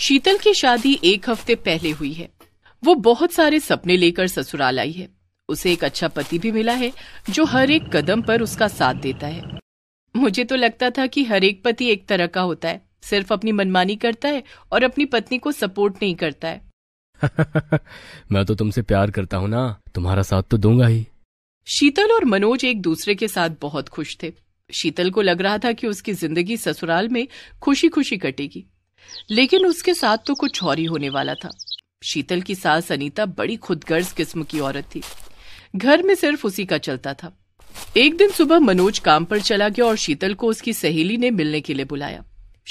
शीतल की शादी एक हफ्ते पहले हुई है वो बहुत सारे सपने लेकर ससुराल आई है उसे एक अच्छा पति भी मिला है जो हर एक कदम पर उसका साथ देता है मुझे तो लगता था कि हर एक पति एक तरह का होता है सिर्फ अपनी मनमानी करता है और अपनी पत्नी को सपोर्ट नहीं करता है मैं तो तुमसे प्यार करता हूँ ना तुम्हारा साथ तो दूंगा ही शीतल और मनोज एक दूसरे के साथ बहुत खुश थे शीतल को लग रहा था कि उसकी जिंदगी ससुराल में खुशी खुशी कटेगी लेकिन उसके साथ तो कुछ और ही होने वाला था शीतल की सास अनीता बड़ी खुदगर्ज किस्म की औरत थी घर में सिर्फ उसी का चलता था एक दिन सुबह मनोज काम पर चला गया और शीतल को उसकी सहेली ने मिलने के लिए बुलाया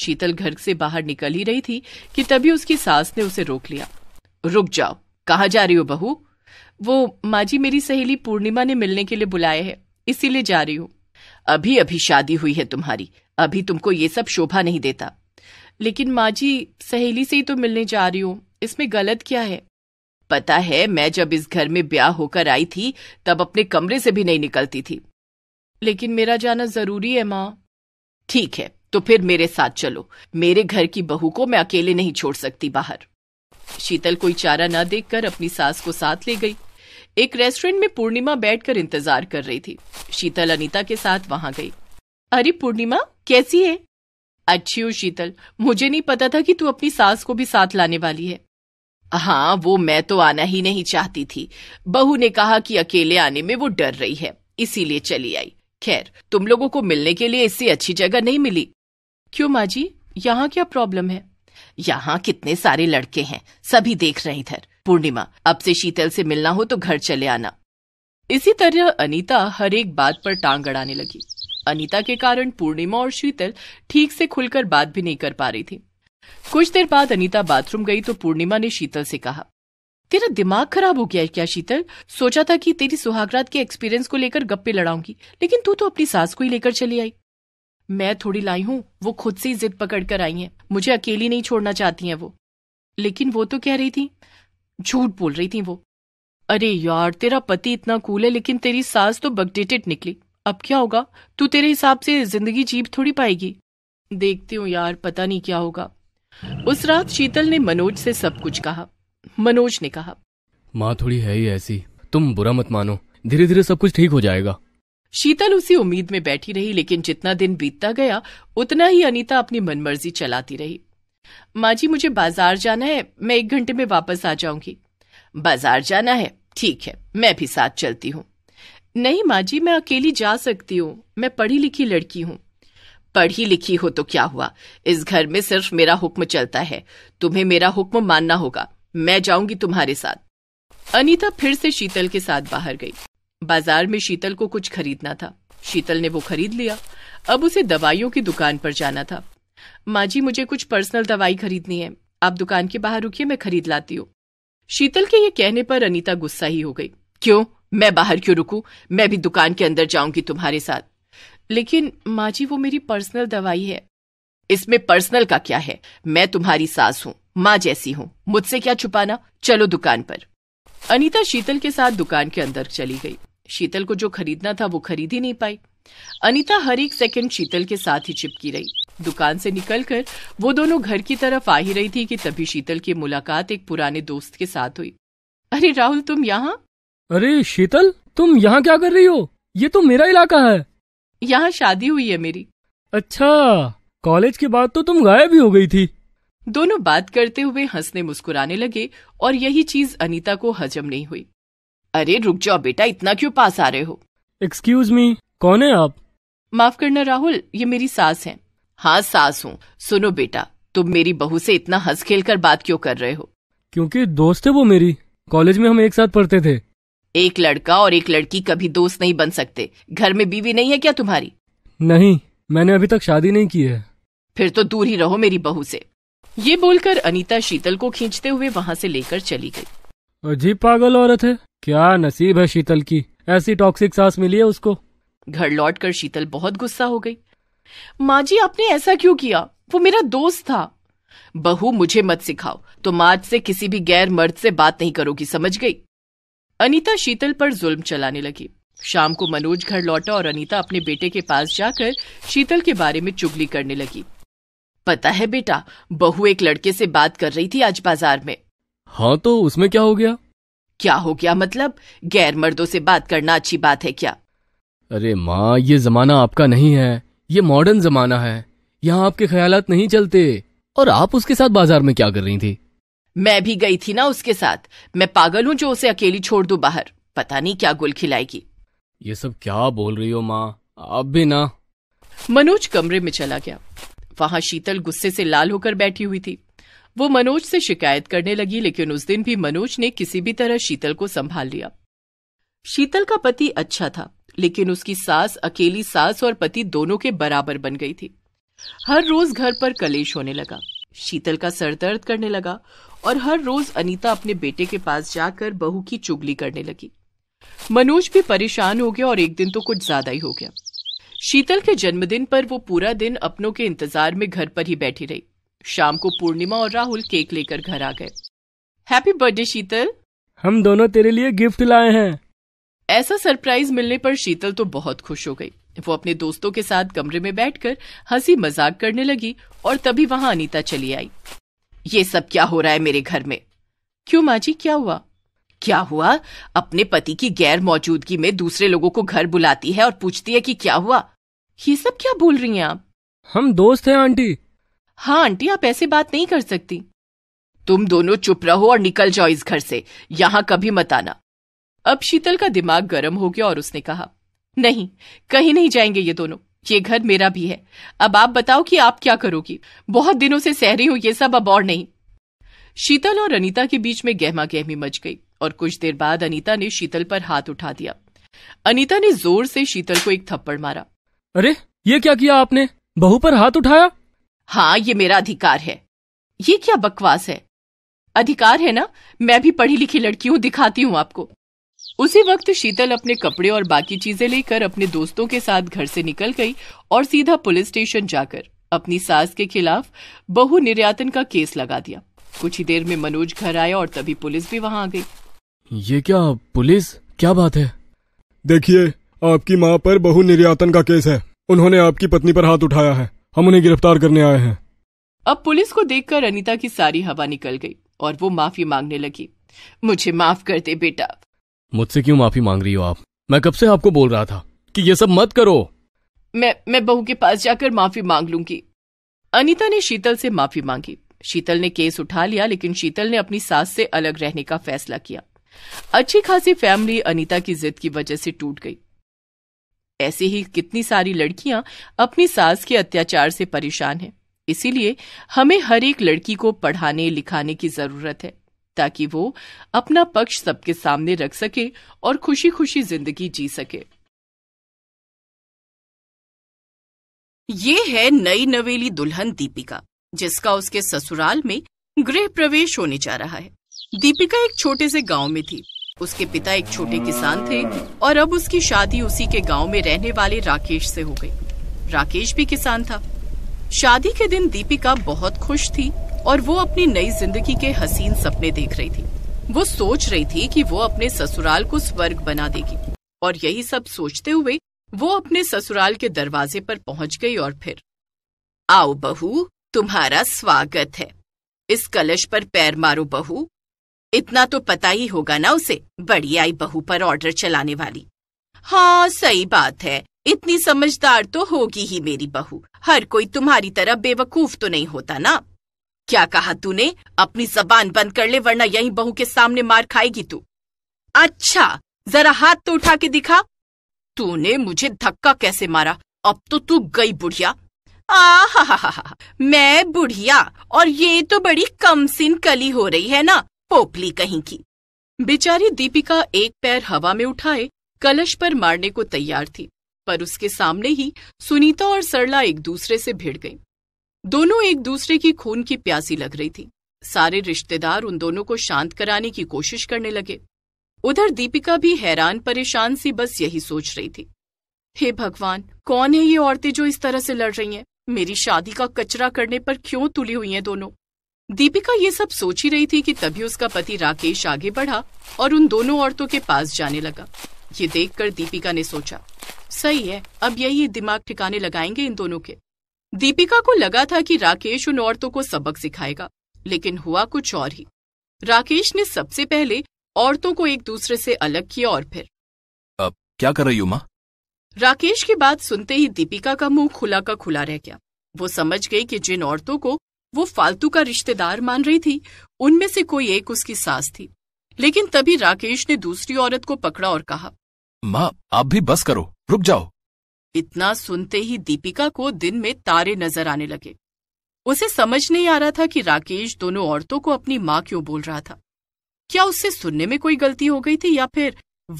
शीतल घर से बाहर निकल ही रही थी कि तभी उसकी सास ने उसे रोक लिया रुक जाओ कहा जा रही हो बहू वो माँ जी मेरी सहेली पूर्णिमा ने मिलने के लिए बुलाया है इसीलिए जा रही हूँ अभी अभी शादी हुई है तुम्हारी अभी तुमको ये सब शोभा नहीं देता लेकिन माँ जी सहेली से ही तो मिलने जा रही हूँ इसमें गलत क्या है पता है मैं जब इस घर में ब्याह होकर आई थी तब अपने कमरे से भी नहीं निकलती थी लेकिन मेरा जाना जरूरी है माँ ठीक है तो फिर मेरे साथ चलो मेरे घर की बहू को मैं अकेले नहीं छोड़ सकती बाहर शीतल कोई चारा ना देखकर अपनी सास को साथ ले गई एक रेस्टोरेंट में पूर्णिमा बैठकर इंतजार कर रही थी शीतल अनीता के साथ वहां गई अरे पूर्णिमा कैसी है अच्छी हो शीतल मुझे नहीं पता था कि तू अपनी सास को भी साथ लाने वाली है हाँ वो मैं तो आना ही नहीं चाहती थी बहू ने कहा कि अकेले आने में वो डर रही है इसीलिए चली आई खैर तुम लोगों को मिलने के लिए इससे अच्छी जगह नहीं मिली क्यों माँ जी यहाँ क्या प्रॉब्लम है यहाँ कितने सारे लड़के हैं सभी देख रहे इधर पूर्णिमा अब से शीतल से मिलना हो तो घर चले आना इसी तरह अनीता हर एक बात पर टांग अड़ाने लगी अनीता के कारण पूर्णिमा और शीतल ठीक से खुलकर बात भी नहीं कर पा रही थी कुछ देर बाद अनीता बाथरूम गई तो पूर्णिमा ने शीतल से कहा तेरा दिमाग खराब हो गया है क्या शीतल सोचा था कि तेरी सुहागरात के एक्सपीरियंस को लेकर गप्पे लड़ाऊंगी लेकिन तू तो अपनी सास को ही लेकर चली आई मैं थोड़ी लाई हूँ वो खुद से ही जिद पकड़ कर आई है मुझे अकेली नहीं छोड़ना चाहती है वो लेकिन वो तो कह रही थी झूठ बोल रही थी वो अरे यार तेरा पति इतना कूल है लेकिन तेरी सास तो बगडेटेड निकली अब क्या होगा तू तेरे हिसाब से जिंदगी जीप थोड़ी पाएगी देखती हूँ यार पता नहीं क्या होगा उस रात शीतल ने मनोज से सब कुछ कहा मनोज ने कहा माँ थोड़ी है ही ऐसी तुम बुरा मत मानो धीरे धीरे सब कुछ ठीक हो जाएगा शीतल उसी उम्मीद में बैठी रही लेकिन जितना दिन बीतता गया उतना ही अनीता अपनी मनमर्जी चलाती रही माँ जी मुझे बाजार जाना है मैं एक घंटे में वापस आ जाऊंगी बाजार जाना है ठीक है मैं भी साथ चलती हूँ नहीं माँ जी मैं अकेली जा सकती हूँ मैं पढ़ी लिखी लड़की हूँ पढ़ी लिखी हो तो क्या हुआ इस घर में सिर्फ मेरा हुक्म चलता है तुम्हें मेरा हुक्म मानना होगा मैं जाऊंगी तुम्हारे साथ अनीता फिर से शीतल के साथ बाहर गई बाजार में शीतल को कुछ खरीदना था शीतल ने वो खरीद लिया अब उसे दवाइयों की दुकान पर जाना था माँ जी मुझे कुछ पर्सनल दवाई खरीदनी है आप दुकान के बाहर रुकिए मैं खरीद लाती हूँ शीतल के ये कहने पर अनीता गुस्सा ही हो गई क्यों मैं बाहर क्यों रुकू मैं भी दुकान के अंदर जाऊंगी तुम्हारे साथ लेकिन माँ जी वो मेरी पर्सनल दवाई है इसमें पर्सनल का क्या है मैं तुम्हारी सास हूँ माँ जैसी हूँ मुझसे क्या छुपाना चलो दुकान पर अनीता शीतल के साथ दुकान के अंदर चली गई शीतल को जो खरीदना था वो खरीद ही नहीं पाई अनीता हर एक सेकंड शीतल के साथ ही चिपकी रही दुकान से निकलकर वो दोनों घर की तरफ आ ही रही थी कि तभी शीतल की मुलाकात एक पुराने दोस्त के साथ हुई अरे राहुल तुम यहाँ अरे शीतल तुम यहाँ क्या कर रही हो ये तो मेरा इलाका है यहाँ शादी हुई है मेरी अच्छा कॉलेज के बाद तो तुम गायब ही हो गई थी दोनों बात करते हुए हंसने मुस्कुराने लगे और यही चीज अनीता को हजम नहीं हुई अरे रुक जाओ बेटा इतना क्यों पास आ रहे हो एक्सक्यूज मी कौन है आप माफ करना राहुल ये मेरी सास है हाँ सास हूँ सुनो बेटा तुम मेरी बहू से इतना हंस खेल कर बात क्यों कर रहे हो क्योंकि दोस्त है वो मेरी कॉलेज में हम एक साथ पढ़ते थे एक लड़का और एक लड़की कभी दोस्त नहीं बन सकते घर में बीवी नहीं है क्या तुम्हारी नहीं मैंने अभी तक शादी नहीं की है फिर तो दूर ही रहो मेरी बहू से ये बोलकर अनीता शीतल को खींचते हुए वहाँ से लेकर चली गई अजीब पागल औरत है क्या नसीब है शीतल की ऐसी टॉक्सिक सास मिली है उसको घर लौट कर शीतल बहुत गुस्सा हो गयी माँ जी आपने ऐसा क्यों किया वो मेरा दोस्त था बहू मुझे मत सिखाओ तुम तो आज से किसी भी गैर मर्द से बात नहीं करोगी समझ गई अनीता शीतल पर जुल्म चलाने लगी शाम को मनोज घर लौटा और अनीता अपने बेटे के पास जाकर शीतल के बारे में चुगली करने लगी पता है बेटा बहू एक लड़के से बात कर रही थी आज बाजार में हाँ तो उसमें क्या हो गया क्या हो गया मतलब गैर मर्दों से बात करना अच्छी बात है क्या अरे माँ ये जमाना आपका नहीं है ये मॉडर्न जमाना है यहाँ आपके ख्याल नहीं चलते और आप उसके साथ बाजार में क्या कर रही थी मैं भी गई थी ना उसके साथ मैं पागल हूँ जो उसे अकेली छोड़ दू बाहर पता नहीं क्या गुल खिलाएगी ये सब क्या बोल रही हो माँ अब भी ना मनोज कमरे में चला गया वहां शीतल गुस्से से लाल होकर बैठी हुई थी वो मनोज से शिकायत करने लगी लेकिन उस दिन भी मनोज ने किसी भी तरह शीतल को संभाल लिया शीतल का पति अच्छा था लेकिन उसकी सास अकेली सास और पति दोनों के बराबर बन गई थी हर रोज घर पर कलेश होने लगा शीतल का सर दर्द करने लगा और हर रोज अनीता अपने बेटे के पास जाकर बहू की चुगली करने लगी मनोज भी परेशान हो गया और एक दिन तो कुछ ज्यादा ही हो गया शीतल के जन्मदिन पर वो पूरा दिन अपनों के इंतजार में घर पर ही बैठी रही शाम को पूर्णिमा और राहुल केक लेकर घर आ गए हैप्पी बर्थडे शीतल हम दोनों तेरे लिए गिफ्ट लाए हैं ऐसा सरप्राइज मिलने पर शीतल तो बहुत खुश हो गई वो अपने दोस्तों के साथ कमरे में बैठकर हंसी मजाक करने लगी और तभी वहां अनीता चली आई ये सब क्या हो रहा है मेरे घर में क्यों माँ जी क्या हुआ क्या हुआ अपने पति की गैर मौजूदगी में दूसरे लोगों को घर बुलाती है और पूछती है कि क्या हुआ ये सब क्या बोल रही हैं आप हम दोस्त हैं आंटी हाँ आंटी आप ऐसे बात नहीं कर सकती तुम दोनों चुप रहो और निकल जाओ इस घर से यहाँ कभी मत आना अब शीतल का दिमाग गर्म हो गया और उसने कहा नहीं कहीं नहीं जाएंगे ये दोनों ये घर मेरा भी है अब आप बताओ कि आप क्या करोगी बहुत दिनों से सह रही हूं ये सब अब और नहीं शीतल और अनीता के बीच में गहमा गहमी मच गई और कुछ देर बाद अनीता ने शीतल पर हाथ उठा दिया अनीता ने जोर से शीतल को एक थप्पड़ मारा अरे ये क्या किया आपने बहू पर हाथ उठाया हाँ ये मेरा अधिकार है ये क्या बकवास है अधिकार है ना मैं भी पढ़ी लिखी लड़की हूँ दिखाती हूँ आपको उसी वक्त शीतल अपने कपड़े और बाकी चीजें लेकर अपने दोस्तों के साथ घर से निकल गई और सीधा पुलिस स्टेशन जाकर अपनी सास के खिलाफ बहु निर्यातन का केस लगा दिया कुछ ही देर में मनोज घर आया और तभी पुलिस भी वहाँ आ गई ये क्या पुलिस क्या बात है देखिए आपकी माँ पर बहु निर्यातन का केस है उन्होंने आपकी पत्नी पर हाथ उठाया है हम उन्हें गिरफ्तार करने आए हैं अब पुलिस को देखकर अनीता की सारी हवा निकल गई और वो माफी मांगने लगी मुझे माफ कर दे बेटा मुझसे क्यों माफी मांग रही हो आप मैं कब से आपको बोल रहा था कि ये सब मत करो मैं मैं बहू के पास जाकर माफी मांग लूंगी अनीता ने शीतल से माफी मांगी शीतल ने केस उठा लिया लेकिन शीतल ने अपनी सास से अलग रहने का फैसला किया अच्छी खासी फैमिली अनीता की जिद की वजह से टूट गई ऐसे ही कितनी सारी लड़कियां अपनी सास के अत्याचार से परेशान हैं इसीलिए हमें हर एक लड़की को पढ़ाने लिखाने की जरूरत है ताकि वो अपना पक्ष सबके सामने रख सके और खुशी खुशी जिंदगी जी सके ये है नई नवेली दुल्हन दीपिका जिसका उसके ससुराल में गृह प्रवेश होने जा रहा है दीपिका एक छोटे से गांव में थी उसके पिता एक छोटे किसान थे और अब उसकी शादी उसी के गांव में रहने वाले राकेश से हो गई राकेश भी किसान था शादी के दिन दीपिका बहुत खुश थी और वो अपनी नई जिंदगी के हसीन सपने देख रही थी वो सोच रही थी कि वो अपने ससुराल को स्वर्ग बना देगी और यही सब सोचते हुए वो अपने ससुराल के दरवाजे पर पहुंच गई और फिर आओ बहू तुम्हारा स्वागत है इस कलश पर पैर मारो बहू इतना तो पता ही होगा ना उसे बड़ी आई बहू पर ऑर्डर चलाने वाली हाँ सही बात है इतनी समझदार तो होगी ही मेरी बहू हर कोई तुम्हारी तरह बेवकूफ तो नहीं होता ना क्या कहा तूने अपनी जबान बंद कर ले वरना यही बहू के सामने मार खाएगी तू अच्छा जरा हाथ तो उठा के दिखा तूने मुझे धक्का कैसे मारा अब तो तू गई बुढ़िया आ हा हा हा मैं बुढ़िया और ये तो बड़ी कमसिन कली हो रही है ना पोपली कहीं की बेचारी दीपिका एक पैर हवा में उठाए कलश पर मारने को तैयार थी पर उसके सामने ही सुनीता और सरला एक दूसरे से भिड़ गईं। दोनों एक दूसरे की खून की प्यासी लग रही थी सारे रिश्तेदार उन दोनों को शांत कराने की कोशिश करने लगे उधर दीपिका भी हैरान परेशान सी बस यही सोच रही थी हे भगवान कौन है ये औरतें जो इस तरह से लड़ रही हैं मेरी शादी का कचरा करने पर क्यों तुली हुई हैं दोनों दीपिका ये सब सोच ही रही थी कि तभी उसका पति राकेश आगे बढ़ा और उन दोनों औरतों के पास जाने लगा ये देखकर दीपिका ने सोचा सही है अब यही दिमाग ठिकाने लगाएंगे इन दोनों के दीपिका को लगा था कि राकेश उन औरतों को सबक सिखाएगा लेकिन हुआ कुछ और ही राकेश ने सबसे पहले औरतों को एक दूसरे से अलग किया और फिर अब क्या कर रही उमा राकेश की बात सुनते ही दीपिका का मुंह खुला का खुला रह गया वो समझ गई कि जिन औरतों को वो फालतू का रिश्तेदार मान रही थी उनमें से कोई एक उसकी सास थी लेकिन तभी राकेश ने दूसरी औरत को पकड़ा और कहा माँ आप भी बस करो रुक जाओ इतना सुनते ही दीपिका को दिन में तारे नजर आने लगे उसे समझ नहीं आ रहा था कि राकेश दोनों औरतों को अपनी माँ क्यों बोल रहा था क्या उससे सुनने में कोई गलती हो गई थी या फिर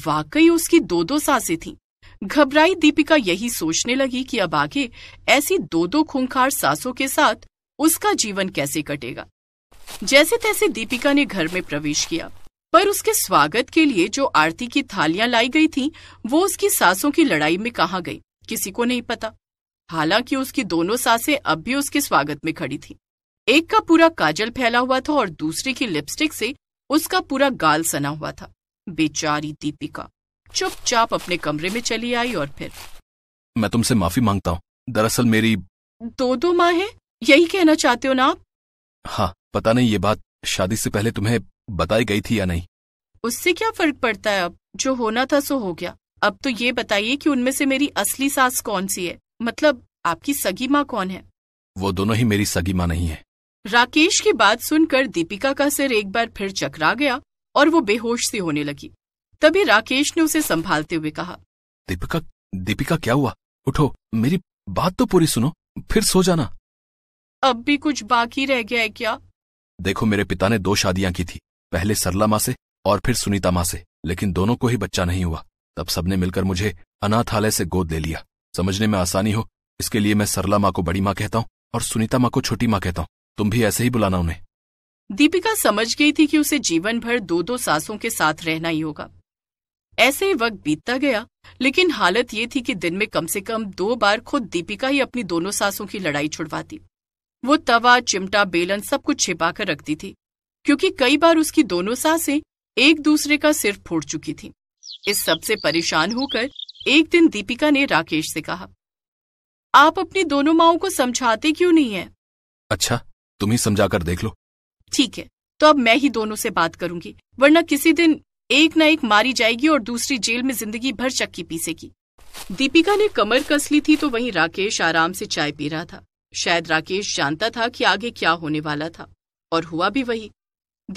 वाकई उसकी दो दो सासे थी घबराई दीपिका यही सोचने लगी कि अब आगे ऐसी दो दो खूंखार सासों के साथ उसका जीवन कैसे कटेगा जैसे तैसे दीपिका ने घर में प्रवेश किया पर उसके स्वागत के लिए जो आरती की थालियां लाई गई थीं, वो उसकी सासों की लड़ाई में कहा गई किसी को नहीं पता हालांकि उसकी दोनों सासें अब भी उसके स्वागत में खड़ी थी एक का पूरा काजल फैला हुआ था और दूसरी की लिपस्टिक से उसका पूरा गाल सना हुआ था बेचारी दीपिका चुपचाप अपने कमरे में चली आई और फिर मैं तुमसे माफी मांगता हूँ दरअसल मेरी दो दो माँ है यही कहना चाहते हो ना आप हाँ पता नहीं ये बात शादी से पहले तुम्हें बताई गई थी या नहीं उससे क्या फर्क पड़ता है अब जो होना था सो हो गया अब तो ये बताइए कि उनमें से मेरी असली सास कौन सी है मतलब आपकी सगी माँ कौन है वो दोनों ही मेरी सगी माँ नहीं है राकेश की बात सुनकर दीपिका का सिर एक बार फिर चकरा गया और वो बेहोश सी होने लगी तभी राकेश ने उसे संभालते हुए कहा दीपिका दीपिका क्या हुआ उठो मेरी बात तो पूरी सुनो फिर सो जाना अब भी कुछ बाकी रह गया है क्या देखो मेरे पिता ने दो शादियां की थी पहले सरला माँ से और फिर सुनीता माँ से लेकिन दोनों को ही बच्चा नहीं हुआ तब सबने मिलकर मुझे अनाथालय से गोद ले लिया समझने में आसानी हो इसके लिए मैं सरला माँ को बड़ी माँ कहता हूँ और सुनीता माँ को छोटी माँ कहता हूँ तुम भी ऐसे ही बुलाना उन्हें दीपिका समझ गई थी कि उसे जीवन भर दो दो सासों के साथ रहना ही होगा ऐसे ही वक्त बीतता गया लेकिन हालत ये थी कि दिन में कम से कम दो बार खुद दीपिका ही अपनी दोनों सासों की लड़ाई छुड़वाती वो तवा चिमटा बेलन सब कुछ छिपा कर रखती थी क्योंकि कई बार उसकी दोनों सासें एक दूसरे का सिर फोड़ चुकी थी इस सब से परेशान होकर एक दिन दीपिका ने राकेश से कहा आप अपनी दोनों माओ को समझाते क्यों नहीं है अच्छा तुम ही समझा कर देख लो ठीक है तो अब मैं ही दोनों से बात करूंगी वरना किसी दिन एक ना एक मारी जाएगी और दूसरी जेल में जिंदगी भर चक्की पीसेगी दीपिका ने कमर कस ली थी तो वहीं राकेश आराम से चाय पी रहा था शायद राकेश जानता था कि आगे क्या होने वाला था और हुआ भी वही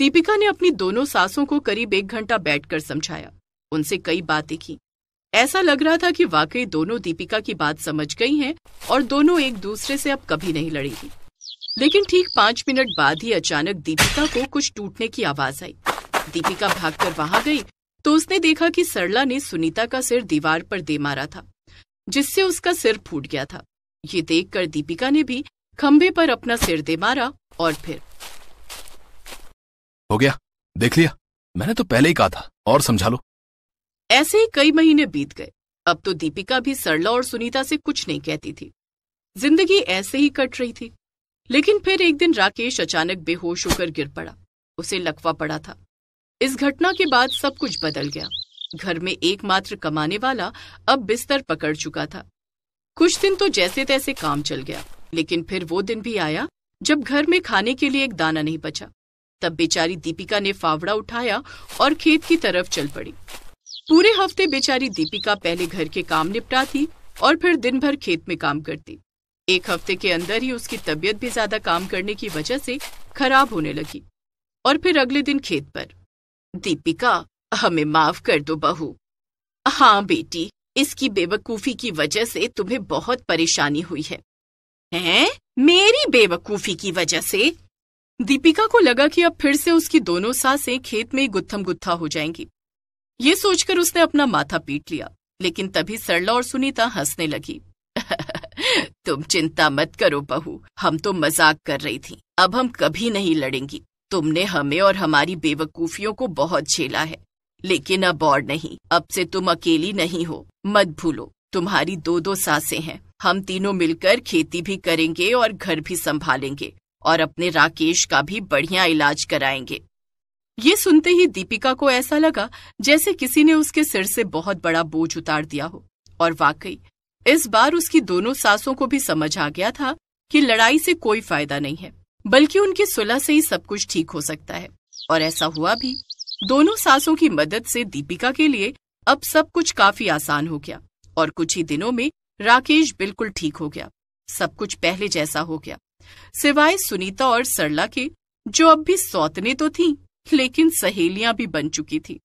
दीपिका ने अपनी दोनों सासों को करीब एक घंटा बैठकर समझाया उनसे कई बातें की ऐसा लग रहा था कि वाकई दोनों दीपिका की बात समझ गई हैं और दोनों एक दूसरे से अब कभी नहीं लड़ेगी लेकिन ठीक पांच मिनट बाद ही अचानक दीपिका को कुछ टूटने की आवाज आई दीपिका भागकर वहां गई तो उसने देखा कि सरला ने सुनीता का सिर दीवार पर दे मारा था जिससे उसका सिर फूट गया था ये देखकर दीपिका ने भी खंभे पर अपना सिर दे मारा और फिर हो गया देख लिया मैंने तो पहले ही कहा था और समझा लो ऐसे ही कई महीने बीत गए अब तो दीपिका भी सरला और सुनीता से कुछ नहीं कहती थी जिंदगी ऐसे ही कट रही थी लेकिन फिर एक दिन राकेश अचानक बेहोश होकर गिर पड़ा उसे लकवा पड़ा था इस घटना के बाद सब कुछ बदल गया घर में एकमात्र कमाने वाला अब बिस्तर पकड़ चुका था कुछ दिन तो जैसे तैसे काम चल गया लेकिन फिर वो दिन भी आया जब घर में खाने के लिए एक दाना नहीं बचा तब बेचारी दीपिका ने फावड़ा उठाया और खेत की तरफ चल पड़ी पूरे हफ्ते बेचारी दीपिका पहले घर के काम निपटाती और फिर दिन भर खेत में काम करती एक हफ्ते के अंदर ही उसकी तबीयत भी ज्यादा काम करने की वजह से खराब होने लगी और फिर अगले दिन खेत पर दीपिका हमें माफ कर दो बहू हाँ बेटी इसकी बेवकूफी की वजह से तुम्हें बहुत परेशानी हुई है हैं? मेरी बेवकूफी की वजह से दीपिका को लगा कि अब फिर से उसकी दोनों सासें खेत में गुत्थम गुत्था हो जाएंगी ये सोचकर उसने अपना माथा पीट लिया लेकिन तभी सरला और सुनीता हंसने लगी तुम चिंता मत करो बहू हम तो मजाक कर रही थी अब हम कभी नहीं लड़ेंगी तुमने हमें और हमारी बेवकूफियों को बहुत झेला है लेकिन अब और नहीं अब से तुम अकेली नहीं हो मत भूलो तुम्हारी दो दो सासे हैं हम तीनों मिलकर खेती भी करेंगे और घर भी संभालेंगे और अपने राकेश का भी बढ़िया इलाज कराएंगे ये सुनते ही दीपिका को ऐसा लगा जैसे किसी ने उसके सिर से बहुत बड़ा बोझ उतार दिया हो और वाकई इस बार उसकी दोनों सासों को भी समझ आ गया था कि लड़ाई से कोई फायदा नहीं है बल्कि उनकी सुलह से ही सब कुछ ठीक हो सकता है और ऐसा हुआ भी दोनों सासों की मदद से दीपिका के लिए अब सब कुछ काफी आसान हो गया और कुछ ही दिनों में राकेश बिल्कुल ठीक हो गया सब कुछ पहले जैसा हो गया सिवाय सुनीता और सरला के जो अब भी सौतने तो थीं लेकिन सहेलियां भी बन चुकी थी